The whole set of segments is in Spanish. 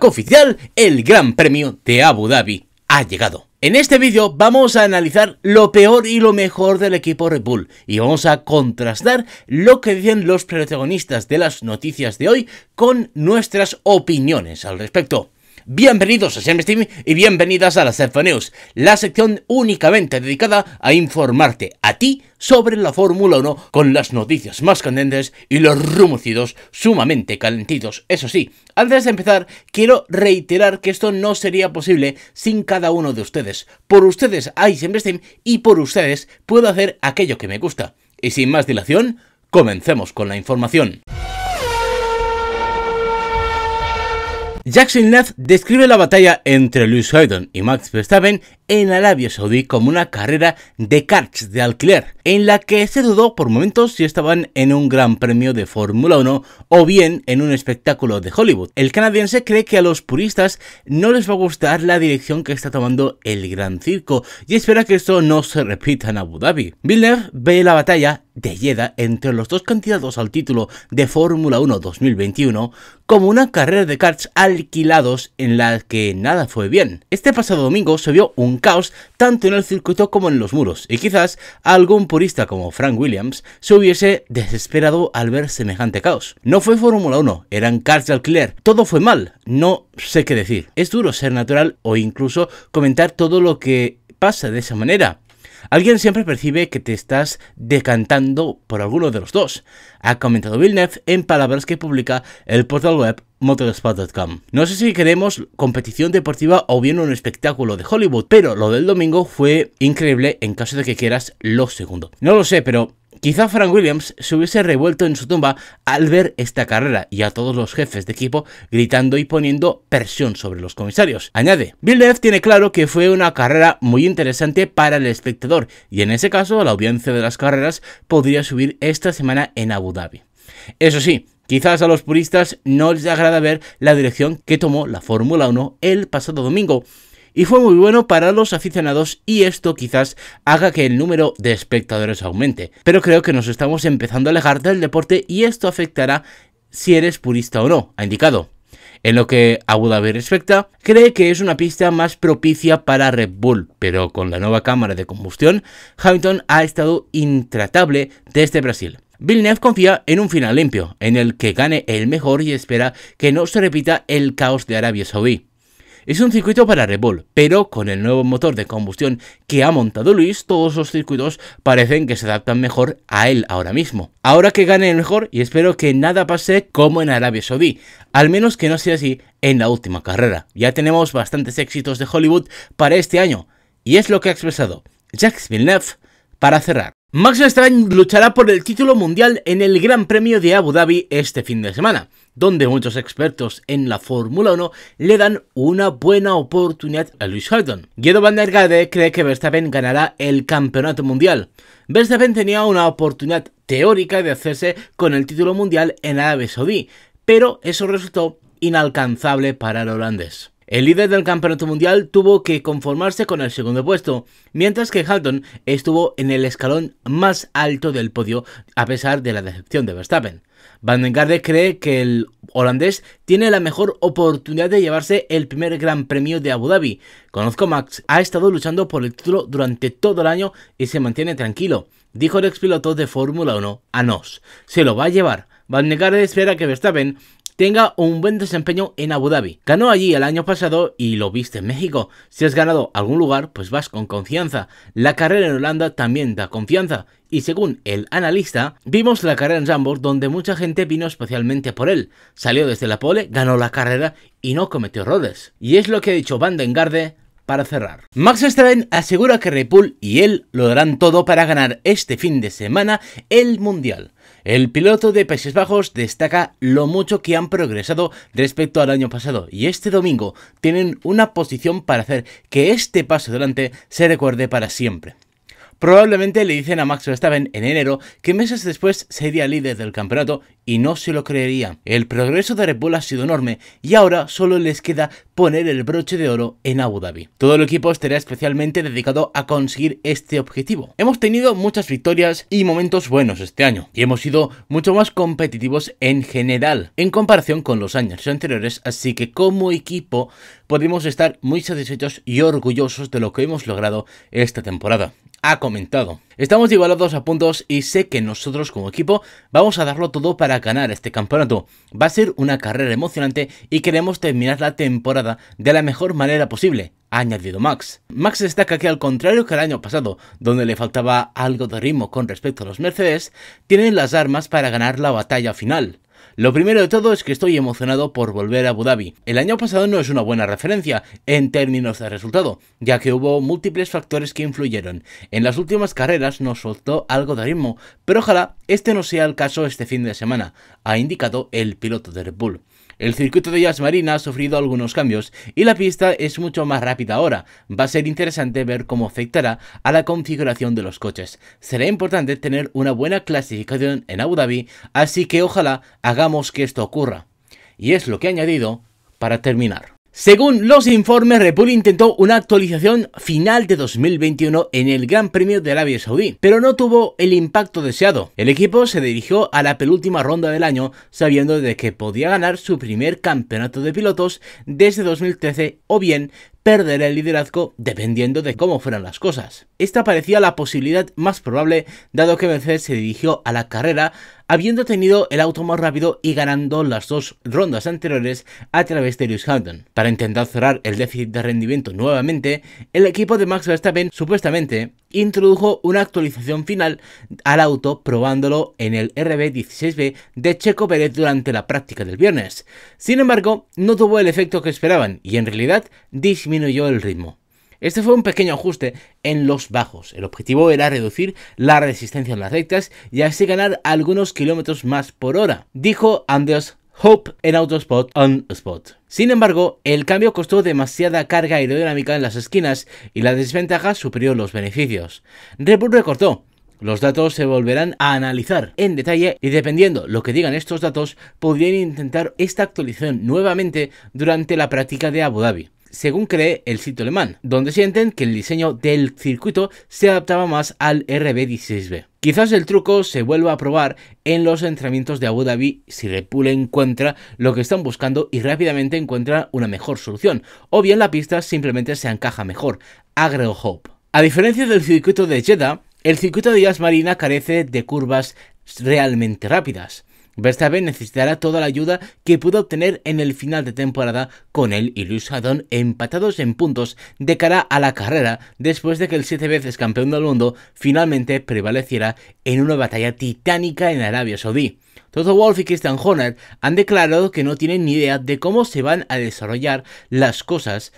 que oficial, el Gran Premio de Abu Dhabi ha llegado. En este vídeo vamos a analizar lo peor y lo mejor del equipo Red Bull y vamos a contrastar lo que dicen los protagonistas de las noticias de hoy con nuestras opiniones al respecto. Bienvenidos a Steam y bienvenidas a la Cefa la sección únicamente dedicada a informarte a ti sobre la Fórmula 1 con las noticias más candentes y los rumorcidos sumamente calentitos. Eso sí, antes de empezar, quiero reiterar que esto no sería posible sin cada uno de ustedes. Por ustedes hay Steam y por ustedes puedo hacer aquello que me gusta. Y sin más dilación, comencemos con la información. Jackson Neff describe la batalla entre Lewis Hayden y Max Verstappen en Arabia Saudí como una carrera de karts de alquiler, en la que se dudó por momentos si estaban en un gran premio de Fórmula 1 o bien en un espectáculo de Hollywood. El canadiense cree que a los puristas no les va a gustar la dirección que está tomando el gran circo y espera que esto no se repita en Abu Dhabi. Villeneuve ve la batalla de Jeddah entre los dos candidatos al título de Fórmula 1 2021 como una carrera de karts alquilados en la que nada fue bien. Este pasado domingo se vio un caos tanto en el circuito como en los muros, y quizás algún purista como Frank Williams se hubiese desesperado al ver semejante caos. No fue Fórmula 1, eran cars de alquiler, todo fue mal, no sé qué decir. Es duro ser natural o incluso comentar todo lo que pasa de esa manera. Alguien siempre percibe que te estás decantando por alguno de los dos, ha comentado Villeneuve en palabras que publica el portal web motorsport.com. No sé si queremos competición deportiva o bien un espectáculo de Hollywood, pero lo del domingo fue increíble en caso de que quieras lo segundo. No lo sé, pero Quizá Frank Williams se hubiese revuelto en su tumba al ver esta carrera y a todos los jefes de equipo gritando y poniendo presión sobre los comisarios. Añade, Villeneuve tiene claro que fue una carrera muy interesante para el espectador y en ese caso la audiencia de las carreras podría subir esta semana en Abu Dhabi. Eso sí, Quizás a los puristas no les agrada ver la dirección que tomó la Fórmula 1 el pasado domingo, y fue muy bueno para los aficionados y esto quizás haga que el número de espectadores aumente. Pero creo que nos estamos empezando a alejar del deporte y esto afectará si eres purista o no, ha indicado. En lo que Abu Dhabi respecta, cree que es una pista más propicia para Red Bull, pero con la nueva cámara de combustión, Hamilton ha estado intratable desde Brasil. Villeneuve confía en un final limpio, en el que gane el mejor y espera que no se repita el caos de Arabia Saudí. Es un circuito para Red Bull, pero con el nuevo motor de combustión que ha montado Luis, todos los circuitos parecen que se adaptan mejor a él ahora mismo. Ahora que gane el mejor, y espero que nada pase como en Arabia Saudí, al menos que no sea así en la última carrera. Ya tenemos bastantes éxitos de Hollywood para este año, y es lo que ha expresado Jacques Villeneuve para cerrar. Max Verstappen luchará por el título mundial en el Gran Premio de Abu Dhabi este fin de semana, donde muchos expertos en la Fórmula 1 le dan una buena oportunidad a Luis Hamilton. Guido van der Garde cree que Verstappen ganará el campeonato mundial. Verstappen tenía una oportunidad teórica de hacerse con el título mundial en Arabia Saudí, pero eso resultó inalcanzable para el holandés. El líder del campeonato mundial tuvo que conformarse con el segundo puesto, mientras que Halton estuvo en el escalón más alto del podio a pesar de la decepción de Verstappen. Van Garde cree que el holandés tiene la mejor oportunidad de llevarse el primer Gran Premio de Abu Dhabi. Conozco a Max, ha estado luchando por el título durante todo el año y se mantiene tranquilo, dijo el expiloto de Fórmula 1 a Nos. Se lo va a llevar. Van Garde espera que Verstappen tenga un buen desempeño en Abu Dhabi. Ganó allí el año pasado y lo viste en México. Si has ganado algún lugar, pues vas con confianza. La carrera en Holanda también da confianza y según el analista, vimos la carrera en Zandvoort donde mucha gente vino especialmente por él. Salió desde la pole, ganó la carrera y no cometió errores. Y es lo que ha dicho Van den Garde para cerrar. Max Verstappen asegura que Red y él lo darán todo para ganar este fin de semana el Mundial. El piloto de Países Bajos destaca lo mucho que han progresado respecto al año pasado y este domingo tienen una posición para hacer que este paso adelante se recuerde para siempre. Probablemente le dicen a Max Verstappen en enero que meses después sería líder del campeonato y no se lo creería. El progreso de Red Bull ha sido enorme y ahora solo les queda poner el broche de oro en Abu Dhabi. Todo el equipo estará especialmente dedicado a conseguir este objetivo. Hemos tenido muchas victorias y momentos buenos este año y hemos sido mucho más competitivos en general en comparación con los años anteriores, así que como equipo podemos estar muy satisfechos y orgullosos de lo que hemos logrado esta temporada ha comentado. Estamos igualados a puntos y sé que nosotros como equipo vamos a darlo todo para ganar este campeonato. Va a ser una carrera emocionante y queremos terminar la temporada de la mejor manera posible, ha añadido Max. Max destaca que al contrario que el año pasado, donde le faltaba algo de ritmo con respecto a los Mercedes, tienen las armas para ganar la batalla final. Lo primero de todo es que estoy emocionado por volver a Abu Dhabi. El año pasado no es una buena referencia en términos de resultado, ya que hubo múltiples factores que influyeron. En las últimas carreras nos soltó algo de ritmo, pero ojalá este no sea el caso este fin de semana, ha indicado el piloto de Red Bull. El circuito de Yas Marina ha sufrido algunos cambios y la pista es mucho más rápida ahora. Va a ser interesante ver cómo afectará a la configuración de los coches. Será importante tener una buena clasificación en Abu Dhabi, así que ojalá hagamos que esto ocurra. Y es lo que he añadido para terminar. Según los informes, Red intentó una actualización final de 2021 en el Gran Premio de Arabia Saudí, pero no tuvo el impacto deseado. El equipo se dirigió a la penúltima ronda del año sabiendo de que podía ganar su primer campeonato de pilotos desde 2013 o bien perder el liderazgo dependiendo de cómo fueran las cosas. Esta parecía la posibilidad más probable dado que Mercedes se dirigió a la carrera habiendo tenido el auto más rápido y ganando las dos rondas anteriores a través de Lewis Hamilton. Para intentar cerrar el déficit de rendimiento nuevamente, el equipo de Max Verstappen supuestamente introdujo una actualización final al auto probándolo en el RB16B de Checo Pérez durante la práctica del viernes. Sin embargo, no tuvo el efecto que esperaban y en realidad disminuyó el ritmo. Este fue un pequeño ajuste en los bajos. El objetivo era reducir la resistencia en las rectas y así ganar algunos kilómetros más por hora, dijo Anders Hope en Autospot on Spot. Sin embargo, el cambio costó demasiada carga aerodinámica en las esquinas y la desventaja superó los beneficios. Red Bull recortó. Los datos se volverán a analizar en detalle y dependiendo lo que digan estos datos, podrían intentar esta actualización nuevamente durante la práctica de Abu Dhabi según cree el sitio alemán, donde sienten que el diseño del circuito se adaptaba más al RB16B. Quizás el truco se vuelva a probar en los entrenamientos de Abu Dhabi si Repul encuentra lo que están buscando y rápidamente encuentra una mejor solución, o bien la pista simplemente se encaja mejor, agregó Hope. A diferencia del circuito de Jeddah, el circuito de Yas Marina carece de curvas realmente rápidas. Verstappen necesitará toda la ayuda que pudo obtener en el final de temporada con él y Luis Haddon empatados en puntos de cara a la carrera después de que el siete veces campeón del mundo finalmente prevaleciera en una batalla titánica en Arabia Saudí. Toto Wolf y Christian Horner han declarado que no tienen ni idea de cómo se van a desarrollar las cosas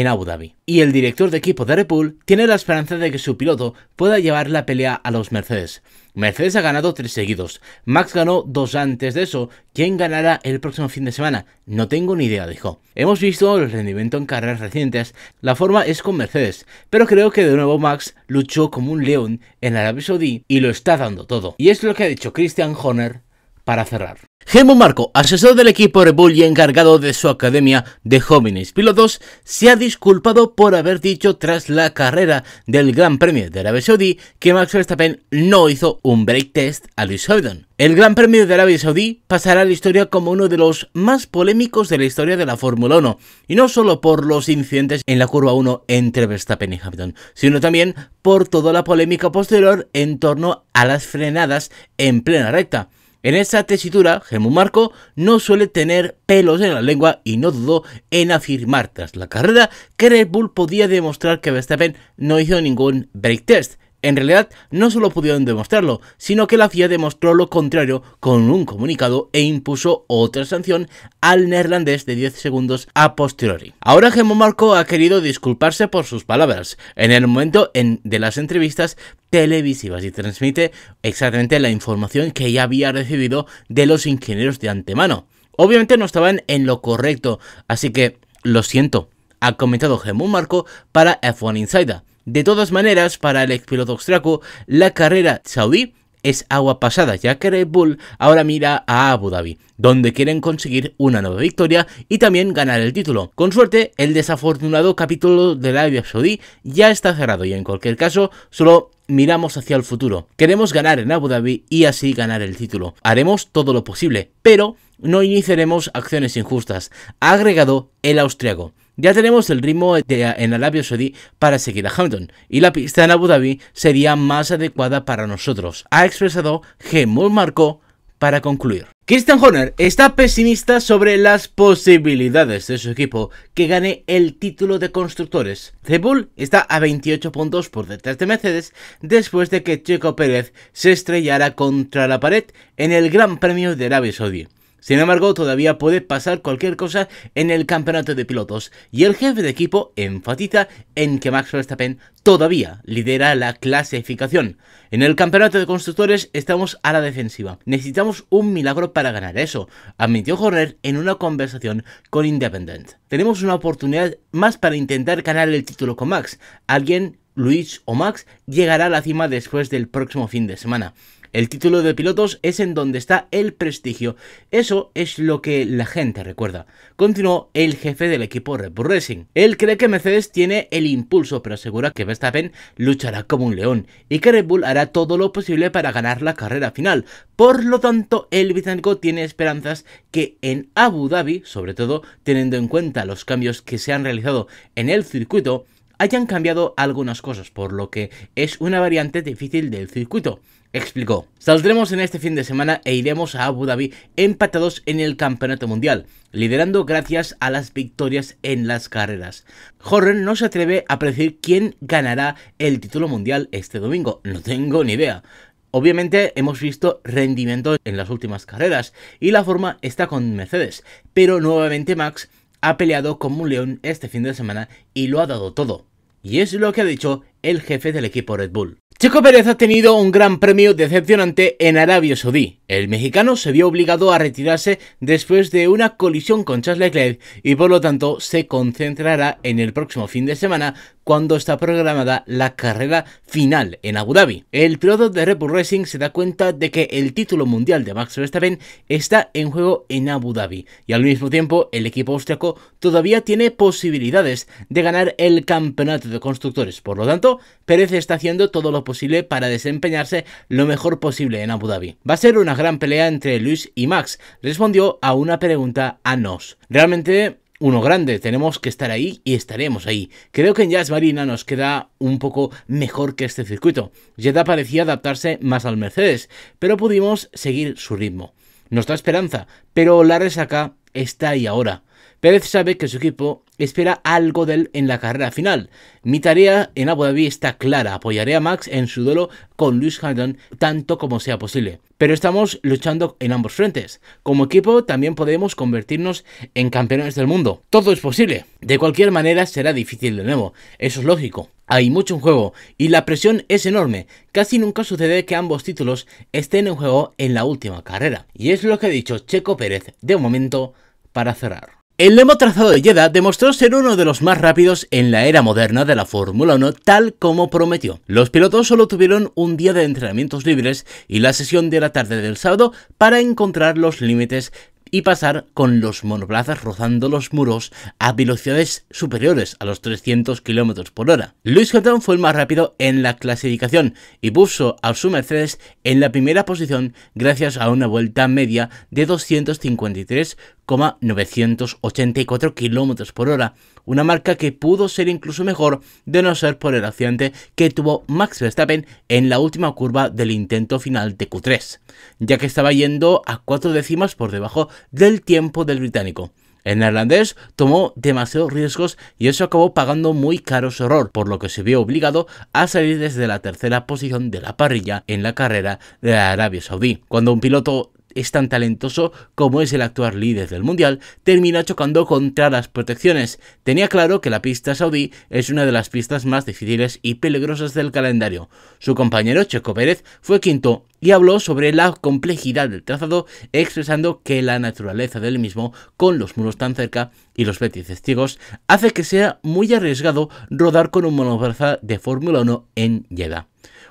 en Abu Dhabi. Y el director de equipo de Red tiene la esperanza de que su piloto pueda llevar la pelea a los Mercedes. Mercedes ha ganado tres seguidos, Max ganó dos antes de eso, ¿quién ganará el próximo fin de semana? No tengo ni idea, dijo. Hemos visto el rendimiento en carreras recientes, la forma es con Mercedes, pero creo que de nuevo Max luchó como un león en Arabia Saudí y lo está dando todo. Y es lo que ha dicho Christian Horner para cerrar. Gemo Marco, asesor del equipo Red Bull y encargado de su academia de jóvenes pilotos, se ha disculpado por haber dicho tras la carrera del Gran Premio de Arabia Saudí que Max Verstappen no hizo un break test a Lewis Hamilton. El Gran Premio de Arabia Saudí pasará a la historia como uno de los más polémicos de la historia de la Fórmula 1, y no solo por los incidentes en la curva 1 entre Verstappen y Hamilton, sino también por toda la polémica posterior en torno a las frenadas en plena recta. En esa tesitura, Gemu Marco no suele tener pelos en la lengua y no dudó en afirmar tras la carrera que Red Bull podía demostrar que Verstappen no hizo ningún break test en realidad, no solo pudieron demostrarlo, sino que la FIA demostró lo contrario con un comunicado e impuso otra sanción al neerlandés de 10 segundos a posteriori. Ahora Gemo Marco ha querido disculparse por sus palabras en el momento en, de las entrevistas televisivas y transmite exactamente la información que ya había recibido de los ingenieros de antemano. Obviamente no estaban en lo correcto, así que lo siento, ha comentado Gemo Marco para F1 Insider. De todas maneras, para el expiloto austriaco, la carrera saudí es agua pasada, ya que Red Bull ahora mira a Abu Dhabi, donde quieren conseguir una nueva victoria y también ganar el título. Con suerte, el desafortunado capítulo de la Arabia Saudí ya está cerrado y en cualquier caso, solo miramos hacia el futuro. Queremos ganar en Abu Dhabi y así ganar el título. Haremos todo lo posible, pero no iniciaremos acciones injustas, ha agregado el austriaco. Ya tenemos el ritmo en Arabia Saudí para seguir a Hamilton, y la pista en Abu Dhabi sería más adecuada para nosotros, ha expresado Gemul Marco para concluir. Christian Horner está pesimista sobre las posibilidades de su equipo que gane el título de constructores. Red Bull está a 28 puntos por detrás de Mercedes después de que Checo Pérez se estrellara contra la pared en el Gran Premio de Arabia Saudí. Sin embargo, todavía puede pasar cualquier cosa en el campeonato de pilotos, y el jefe de equipo enfatiza en que Max Verstappen todavía lidera la clasificación. En el campeonato de constructores estamos a la defensiva. Necesitamos un milagro para ganar eso, admitió Horner en una conversación con Independent. Tenemos una oportunidad más para intentar ganar el título con Max. Alguien Luis o Max llegará a la cima después del próximo fin de semana. El título de pilotos es en donde está el prestigio. Eso es lo que la gente recuerda. Continuó el jefe del equipo Red Bull Racing. Él cree que Mercedes tiene el impulso, pero asegura que Verstappen luchará como un león y que Red Bull hará todo lo posible para ganar la carrera final. Por lo tanto, el británico tiene esperanzas que en Abu Dhabi, sobre todo teniendo en cuenta los cambios que se han realizado en el circuito, hayan cambiado algunas cosas, por lo que es una variante difícil del circuito. Explicó, saldremos en este fin de semana e iremos a Abu Dhabi empatados en el Campeonato Mundial, liderando gracias a las victorias en las carreras. Horner no se atreve a predecir quién ganará el título mundial este domingo, no tengo ni idea. Obviamente hemos visto rendimiento en las últimas carreras y la forma está con Mercedes, pero nuevamente Max ha peleado como un león este fin de semana y lo ha dado todo. Y es lo que ha dicho el jefe del equipo Red Bull. Checo Pérez ha tenido un gran premio decepcionante en Arabia Saudí. El mexicano se vio obligado a retirarse después de una colisión con Charles Leclerc y por lo tanto se concentrará en el próximo fin de semana cuando está programada la carrera final en Abu Dhabi. El piloto de Red Bull Racing se da cuenta de que el título mundial de Max Verstappen está en juego en Abu Dhabi y al mismo tiempo el equipo austriaco todavía tiene posibilidades de ganar el campeonato de constructores. Por lo tanto, Pérez está haciendo todo lo posible para desempeñarse lo mejor posible en Abu Dhabi. Va a ser una gran pelea entre Luis y Max, respondió a una pregunta a Nos. Realmente uno grande, tenemos que estar ahí y estaremos ahí. Creo que en Jazz Marina nos queda un poco mejor que este circuito. Jeddah parecía adaptarse más al Mercedes, pero pudimos seguir su ritmo. Nuestra esperanza, pero la resaca está ahí ahora. Pérez sabe que su equipo espera algo de él en la carrera final. Mi tarea en Abu Dhabi está clara, apoyaré a Max en su duelo con Lewis Hamilton tanto como sea posible. Pero estamos luchando en ambos frentes. Como equipo también podemos convertirnos en campeones del mundo. Todo es posible. De cualquier manera será difícil de nuevo, eso es lógico. Hay mucho en juego y la presión es enorme. Casi nunca sucede que ambos títulos estén en juego en la última carrera. Y es lo que ha dicho Checo Pérez de momento para cerrar. El lemo trazado de Jeddah demostró ser uno de los más rápidos en la era moderna de la Fórmula 1, tal como prometió. Los pilotos solo tuvieron un día de entrenamientos libres y la sesión de la tarde del sábado para encontrar los límites y pasar con los monoplazas rozando los muros a velocidades superiores a los 300 km por hora. Lewis Hamilton fue el más rápido en la clasificación y puso a su Mercedes en la primera posición gracias a una vuelta media de 253 984 km por hora, una marca que pudo ser incluso mejor de no ser por el accidente que tuvo Max Verstappen en la última curva del intento final de Q3, ya que estaba yendo a cuatro décimas por debajo del tiempo del británico. El neerlandés tomó demasiados riesgos y eso acabó pagando muy caro su error, por lo que se vio obligado a salir desde la tercera posición de la parrilla en la carrera de Arabia Saudí. Cuando un piloto es tan talentoso como es el actual líder del Mundial, termina chocando contra las protecciones. Tenía claro que la pista saudí es una de las pistas más difíciles y peligrosas del calendario. Su compañero Checo Pérez fue quinto y habló sobre la complejidad del trazado, expresando que la naturaleza del mismo, con los muros tan cerca y los vértices testigos hace que sea muy arriesgado rodar con un monoplaza de Fórmula 1 en Jeddah.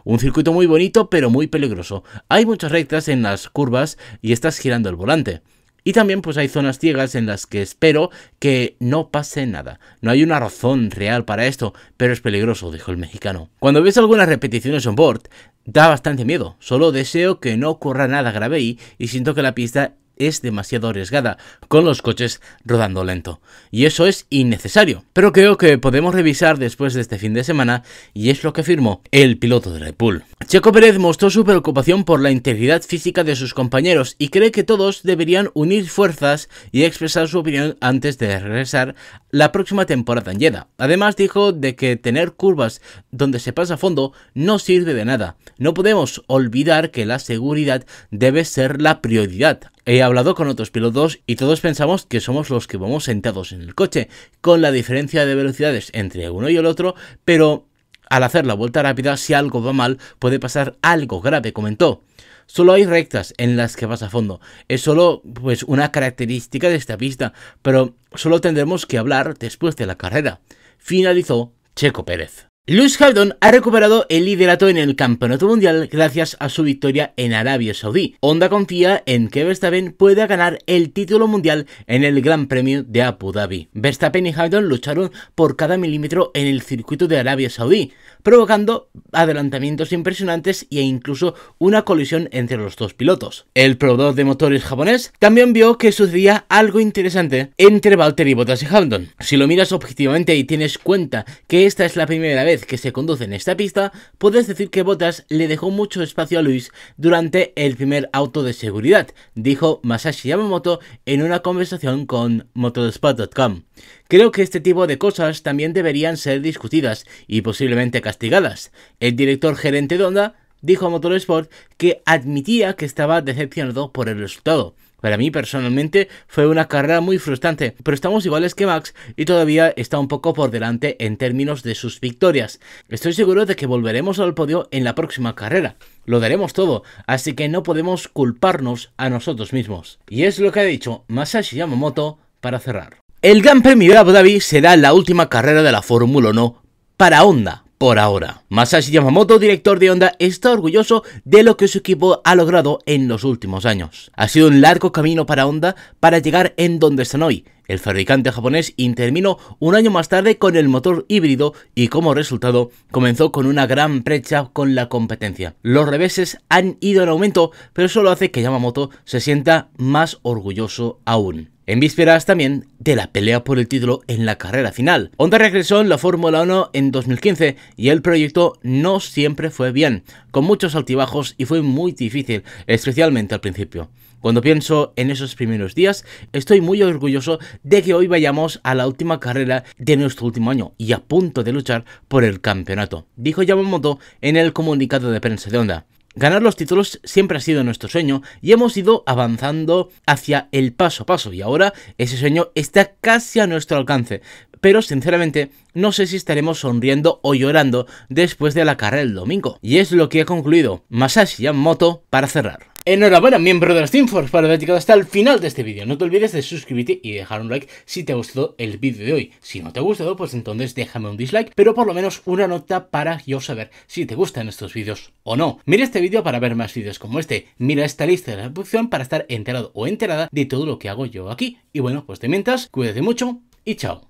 Un circuito muy bonito pero muy peligroso. Hay muchas rectas en las curvas y estás girando el volante. Y también pues hay zonas ciegas en las que espero que no pase nada. No hay una razón real para esto, pero es peligroso, dijo el mexicano. Cuando ves algunas repeticiones on board, da bastante miedo. Solo deseo que no ocurra nada grave ahí y siento que la pista es demasiado arriesgada, con los coches rodando lento. Y eso es innecesario. Pero creo que podemos revisar después de este fin de semana, y es lo que afirmó el piloto de Red Bull. Checo Pérez mostró su preocupación por la integridad física de sus compañeros y cree que todos deberían unir fuerzas y expresar su opinión antes de regresar la próxima temporada en Jeddah. Además dijo de que tener curvas donde se pasa a fondo no sirve de nada. No podemos olvidar que la seguridad debe ser la prioridad He hablado con otros pilotos y todos pensamos que somos los que vamos sentados en el coche, con la diferencia de velocidades entre uno y el otro, pero al hacer la vuelta rápida, si algo va mal, puede pasar algo grave, comentó. Solo hay rectas en las que vas a fondo. Es solo pues una característica de esta pista, pero solo tendremos que hablar después de la carrera. Finalizó Checo Pérez. Lewis Hamilton ha recuperado el liderato en el campeonato mundial gracias a su victoria en Arabia Saudí. Honda confía en que Verstappen pueda ganar el título mundial en el Gran Premio de Abu Dhabi. Verstappen y Hamilton lucharon por cada milímetro en el circuito de Arabia Saudí, provocando adelantamientos impresionantes e incluso una colisión entre los dos pilotos. El proveedor de motores japonés también vio que sucedía algo interesante entre Valtteri Bottas y Haldon Si lo miras objetivamente y tienes cuenta que esta es la primera vez que se conduce en esta pista, puedes decir que Bottas le dejó mucho espacio a Luis durante el primer auto de seguridad, dijo Masashi Yamamoto en una conversación con motorsport.com. Creo que este tipo de cosas también deberían ser discutidas y posiblemente castigadas. El director gerente de Honda dijo a Motorsport que admitía que estaba decepcionado por el resultado. Para mí personalmente fue una carrera muy frustrante, pero estamos iguales que Max y todavía está un poco por delante en términos de sus victorias. Estoy seguro de que volveremos al podio en la próxima carrera. Lo daremos todo, así que no podemos culparnos a nosotros mismos. Y es lo que ha dicho Masashi Yamamoto para cerrar. El Gran Premio de Abu Dhabi será la última carrera de la Fórmula 1 para Honda por ahora. Masashi Yamamoto, director de Honda, está orgulloso de lo que su equipo ha logrado en los últimos años. Ha sido un largo camino para Honda para llegar en donde están hoy. El fabricante japonés interminó un año más tarde con el motor híbrido y como resultado comenzó con una gran brecha con la competencia. Los reveses han ido en aumento, pero eso lo hace que Yamamoto se sienta más orgulloso aún en vísperas también de la pelea por el título en la carrera final. Honda regresó en la Fórmula 1 en 2015 y el proyecto no siempre fue bien, con muchos altibajos y fue muy difícil, especialmente al principio. Cuando pienso en esos primeros días, estoy muy orgulloso de que hoy vayamos a la última carrera de nuestro último año y a punto de luchar por el campeonato, dijo Yamamoto en el comunicado de prensa de Honda. Ganar los títulos siempre ha sido nuestro sueño y hemos ido avanzando hacia el paso a paso y ahora ese sueño está casi a nuestro alcance. Pero sinceramente no sé si estaremos sonriendo o llorando después de la carrera del domingo. Y es lo que ha concluido Masashi Yamamoto para cerrar. Enhorabuena miembro de los Force para haber llegado hasta el final de este vídeo. No te olvides de suscribirte y dejar un like si te ha gustado el vídeo de hoy. Si no te ha gustado, pues entonces déjame un dislike, pero por lo menos una nota para yo saber si te gustan estos vídeos o no. Mira este vídeo para ver más vídeos como este. Mira esta lista de la producción para estar enterado o enterada de todo lo que hago yo aquí. Y bueno, pues de mientras, cuídate mucho y chao.